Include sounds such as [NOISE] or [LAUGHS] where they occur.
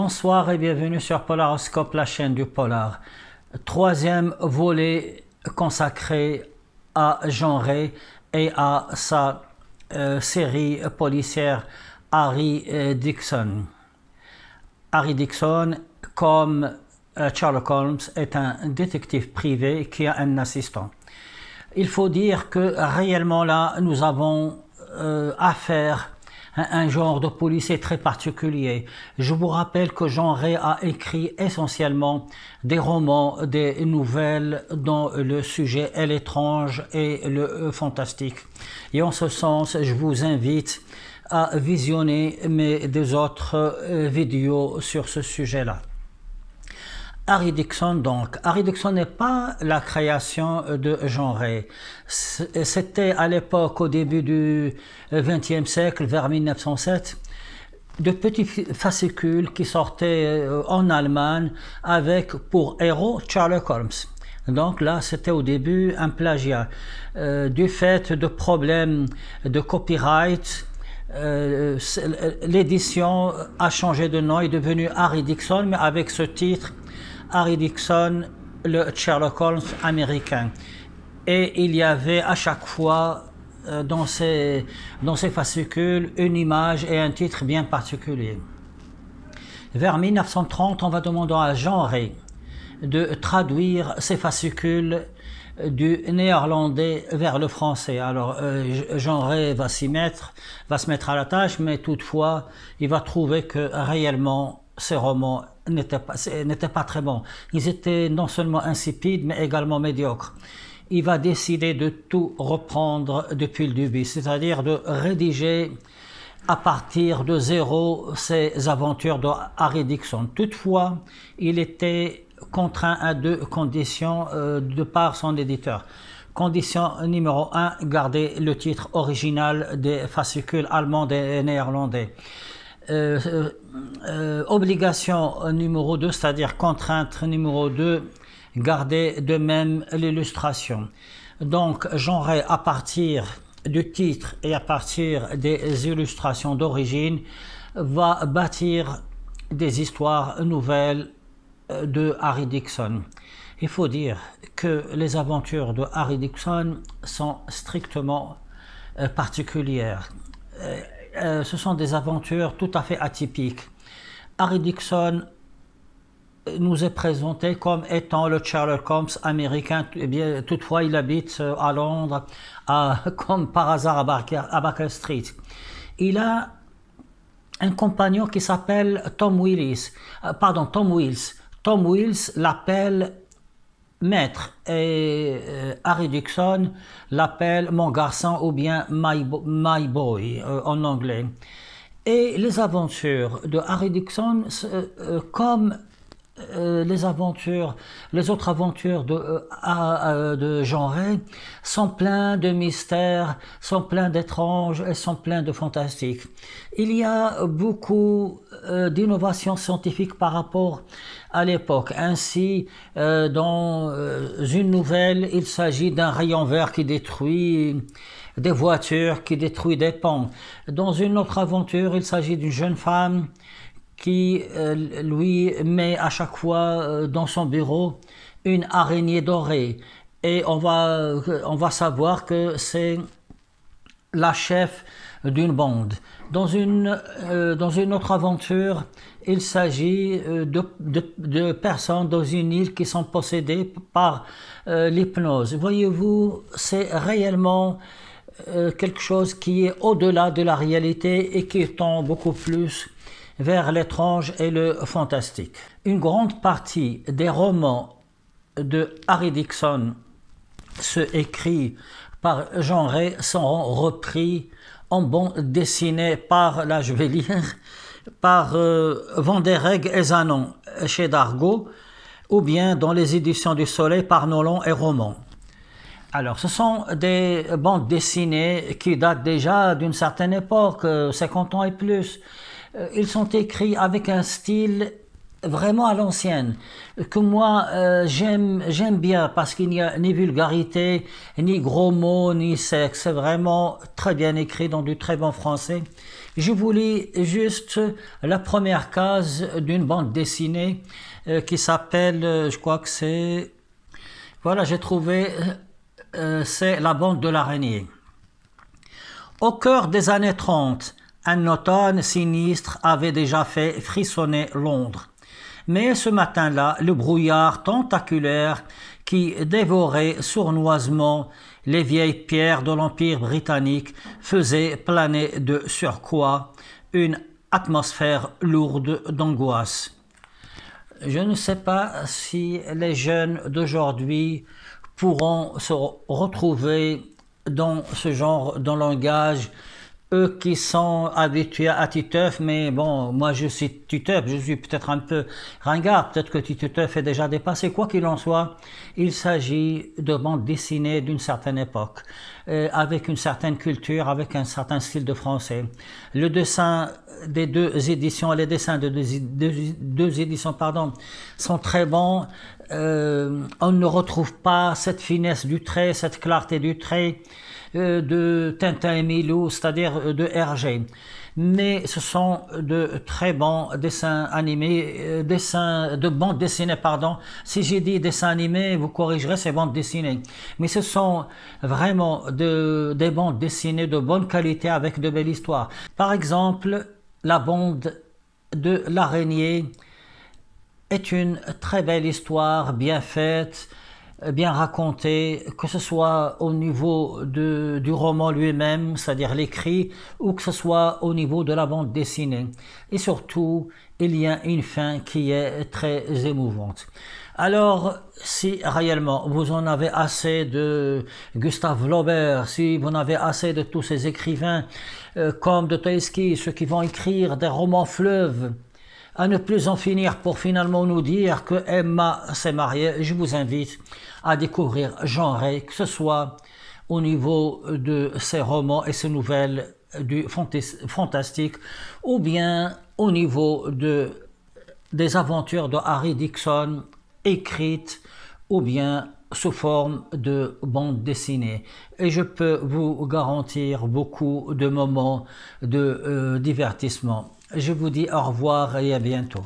bonsoir et bienvenue sur Polaroscope, la chaîne du Polar. Troisième volet consacré à Jean Ray et à sa euh, série policière Harry euh, Dixon. Harry Dixon, comme euh, Sherlock Holmes, est un détective privé qui a un assistant. Il faut dire que réellement là, nous avons affaire un genre de policier très particulier. Je vous rappelle que Jean Rey a écrit essentiellement des romans, des nouvelles dont le sujet est l'étrange et le euh, fantastique. Et en ce sens, je vous invite à visionner mes deux autres euh, vidéos sur ce sujet-là. Harry Dixon, donc. Harry Dixon n'est pas la création de genre C'était à l'époque, au début du XXe siècle, vers 1907, de petits fascicules qui sortaient euh, en Allemagne avec pour héros Sherlock Holmes. Donc là, c'était au début un plagiat. Euh, du fait de problèmes de copyright, euh, l'édition a changé de nom, est devenue Harry Dixon, mais avec ce titre Harry Dixon, le Sherlock Holmes américain. Et il y avait à chaque fois euh, dans, ces, dans ces fascicules une image et un titre bien particulier. Vers 1930, on va demander à Jean Rey de traduire ces fascicules du néerlandais vers le français. Alors euh, Jean Rey va s'y mettre, va se mettre à la tâche, mais toutefois, il va trouver que réellement, ces romans n'étaient pas, pas, très bons. Ils étaient non seulement insipides, mais également médiocres. Il va décider de tout reprendre depuis le début, c'est-à-dire de rédiger à partir de zéro ses aventures de Harry Dixon. Toutefois, il était contraint à deux conditions euh, de par son éditeur. Condition numéro un, garder le titre original des fascicules allemands et néerlandais. Euh, euh, obligation numéro 2, c'est-à-dire contrainte numéro 2, garder de même l'illustration. Donc j'aurai à partir du titre et à partir des illustrations d'origine, va bâtir des histoires nouvelles euh, de Harry Dixon. Il faut dire que les aventures de Harry Dixon sont strictement particulières euh, ce sont des aventures tout à fait atypiques. Harry Dixon nous est présenté comme étant le Sherlock Holmes américain. Eh bien, toutefois, il habite euh, à Londres, à, [LAUGHS] comme par hasard à Baker Street. Il a un compagnon qui s'appelle Tom Willis. Euh, pardon, Tom Wills. Tom Wills l'appelle Maître, et euh, Harry Dixon l'appelle mon garçon ou bien my, my boy euh, en anglais. Et les aventures de Harry Dixon, euh, comme euh, les aventures, les autres aventures de, genre euh, Jean sont pleins de mystères, sont pleins d'étranges, et sont pleins de fantastiques. Il y a beaucoup euh, d'innovations scientifiques par rapport à l'époque. Ainsi, dans une nouvelle, il s'agit d'un rayon vert qui détruit des voitures, qui détruit des ponts. Dans une autre aventure, il s'agit d'une jeune femme qui, euh, lui, met à chaque fois euh, dans son bureau une araignée dorée. Et on va, euh, on va savoir que c'est la chef d'une bande. Dans une, dans une autre aventure, il s'agit de, de, personnes dans une île qui sont possédées par l'hypnose. Voyez-vous, c'est réellement quelque chose qui est au-delà de la réalité et qui tombe beaucoup plus vers l'étrange et le fantastique. Une grande partie des romans de Harry Dixon, ceux écrits par Jean sont repris en bandes dessinée par, la je vais lire, par euh, et Zanon chez Dargaud, ou bien dans les éditions du Soleil par Nolan et Roman. Alors, ce sont des bandes dessinées qui datent déjà d'une certaine époque, 50 euh, ans et plus. Euh, ils sont écrits avec un style vraiment à l'ancienne, que moi euh, j'aime j'aime bien parce qu'il n'y a ni vulgarité, ni gros mots, ni sexe. C'est vraiment très bien écrit dans du très bon français. Je vous lis juste la première case d'une bande dessinée euh, qui s'appelle, je crois que c'est... Voilà, j'ai trouvé, c'est la bande de l'araignée. Au cœur des années 30, un automne sinistre avait déjà fait frissonner Londres. Mais ce matin-là, le brouillard tentaculaire qui dévorait sournoisement les vieilles pierres de l'Empire britannique faisait planer de surcroît une atmosphère lourde d'angoisse. Je ne sais pas si les jeunes d'aujourd'hui pourront se retrouver dans ce genre de langage eux qui sont habitués à Titeuf, mais bon, moi je suis tu je suis peut-être un peu ringard, peut-être que tu te fais déjà dépassé. Quoi qu'il en soit, il s'agit de bandes dessinées d'une certaine époque, euh, avec une certaine culture, avec un certain style de français. Le dessin des deux éditions, les dessins de deux, éditions, pardon, sont très bons. Euh, on ne retrouve pas cette finesse du trait, cette clarté du trait euh, de Tintin et Milou, c'est-à-dire de Hergé mais ce sont de très bons dessins animés, euh, dessins, de bandes dessinées, pardon. Si j'ai dit dessins animés, vous corrigerez ces bandes dessinées. Mais ce sont vraiment des bandes dessinées de bonne qualité avec de belles histoires. Par exemple, la bande de l'araignée est une très belle histoire, bien faite, euh, bien raconté, que ce soit au niveau de, du roman lui-même, c'est-à-dire l'écrit, ou que ce soit au niveau de la bande dessinée. Et surtout, il y a une fin qui est très émouvante. Alors, si réellement vous en avez assez de Gustave Flaubert, si vous en avez assez de tous ces écrivains euh, comme de ceux qui vont écrire des romans fleuves, à ne plus en finir pour finalement nous dire que Emma s'est mariée. Je vous invite à découvrir Jean Ray, que ce soit au niveau de ses romans et ses nouvelles du fantastique, ou bien au niveau de, des aventures de Harry Dixon écrites, ou bien sous forme de bande dessinée. Et je peux vous garantir beaucoup de moments de euh, divertissement. Je vous dis au revoir et à bientôt.